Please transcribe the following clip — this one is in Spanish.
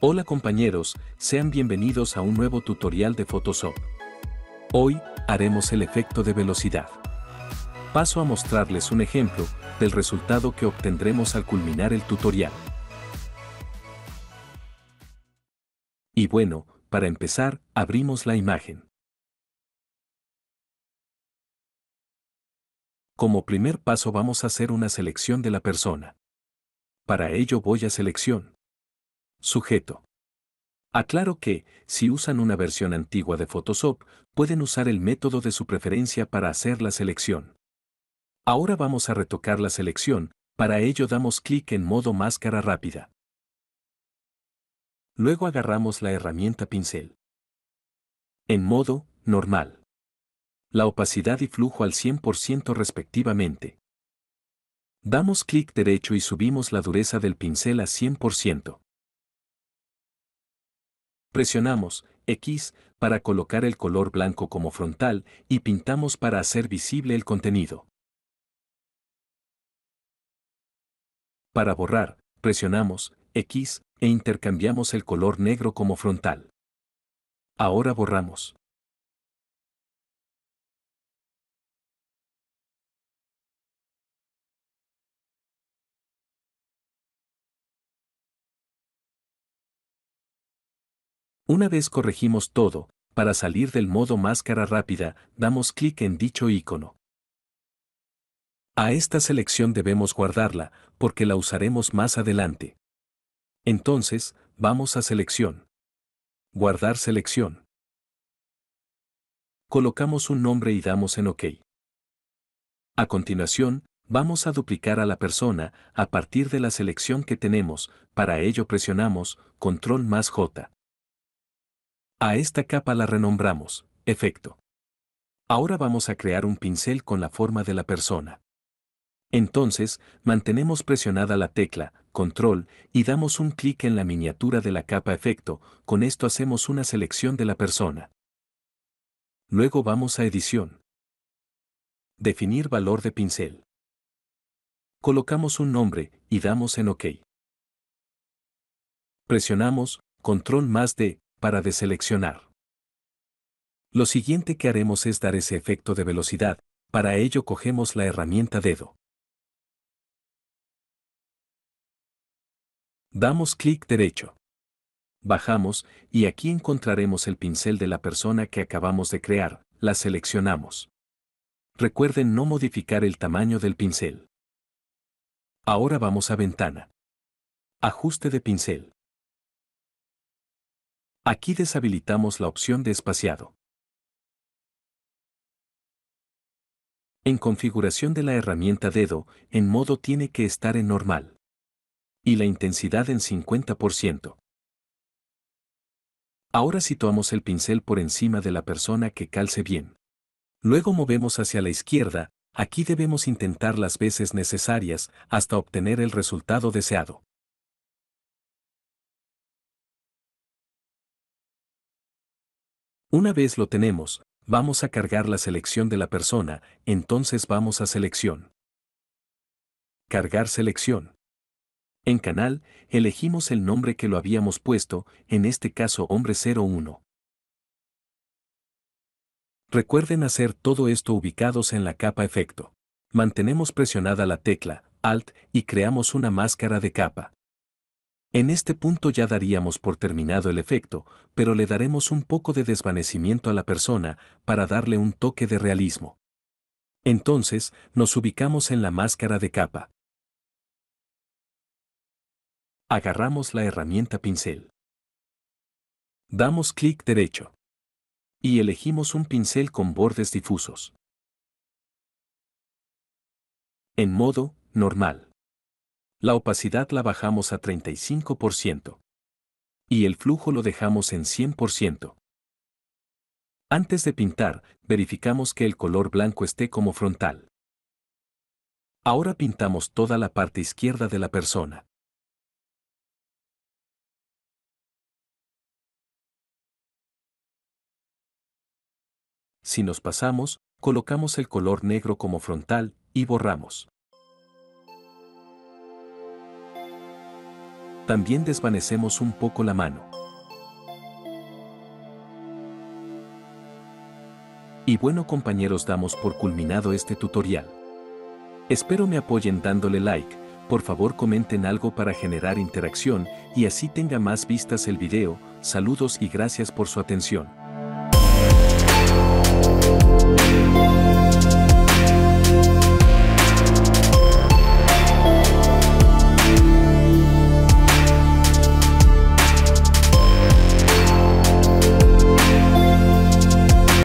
Hola compañeros, sean bienvenidos a un nuevo tutorial de Photoshop. Hoy, haremos el efecto de velocidad. Paso a mostrarles un ejemplo del resultado que obtendremos al culminar el tutorial. Y bueno, para empezar, abrimos la imagen. Como primer paso vamos a hacer una selección de la persona. Para ello voy a selección. Sujeto. Aclaro que, si usan una versión antigua de Photoshop, pueden usar el método de su preferencia para hacer la selección. Ahora vamos a retocar la selección, para ello damos clic en modo máscara rápida. Luego agarramos la herramienta pincel. En modo normal. La opacidad y flujo al 100% respectivamente. Damos clic derecho y subimos la dureza del pincel a 100%. Presionamos X para colocar el color blanco como frontal y pintamos para hacer visible el contenido. Para borrar, presionamos X e intercambiamos el color negro como frontal. Ahora borramos. Una vez corregimos todo, para salir del modo máscara rápida, damos clic en dicho icono. A esta selección debemos guardarla, porque la usaremos más adelante. Entonces, vamos a selección. Guardar selección. Colocamos un nombre y damos en OK. A continuación, vamos a duplicar a la persona a partir de la selección que tenemos, para ello presionamos Control más J. A esta capa la renombramos, efecto. Ahora vamos a crear un pincel con la forma de la persona. Entonces, mantenemos presionada la tecla, control, y damos un clic en la miniatura de la capa efecto, con esto hacemos una selección de la persona. Luego vamos a edición. Definir valor de pincel. Colocamos un nombre y damos en OK. Presionamos control más D para deseleccionar. Lo siguiente que haremos es dar ese efecto de velocidad, para ello cogemos la herramienta dedo. Damos clic derecho. Bajamos y aquí encontraremos el pincel de la persona que acabamos de crear, la seleccionamos. Recuerden no modificar el tamaño del pincel. Ahora vamos a ventana. Ajuste de pincel. Aquí deshabilitamos la opción de espaciado. En configuración de la herramienta dedo, en modo tiene que estar en normal. Y la intensidad en 50%. Ahora situamos el pincel por encima de la persona que calce bien. Luego movemos hacia la izquierda, aquí debemos intentar las veces necesarias hasta obtener el resultado deseado. Una vez lo tenemos, vamos a cargar la selección de la persona, entonces vamos a selección. Cargar selección. En canal, elegimos el nombre que lo habíamos puesto, en este caso hombre 01. Recuerden hacer todo esto ubicados en la capa efecto. Mantenemos presionada la tecla Alt y creamos una máscara de capa. En este punto ya daríamos por terminado el efecto, pero le daremos un poco de desvanecimiento a la persona para darle un toque de realismo. Entonces, nos ubicamos en la máscara de capa. Agarramos la herramienta pincel. Damos clic derecho. Y elegimos un pincel con bordes difusos. En modo, normal. La opacidad la bajamos a 35%. Y el flujo lo dejamos en 100%. Antes de pintar, verificamos que el color blanco esté como frontal. Ahora pintamos toda la parte izquierda de la persona. Si nos pasamos, colocamos el color negro como frontal y borramos. también desvanecemos un poco la mano. Y bueno compañeros damos por culminado este tutorial. Espero me apoyen dándole like, por favor comenten algo para generar interacción y así tenga más vistas el video, saludos y gracias por su atención.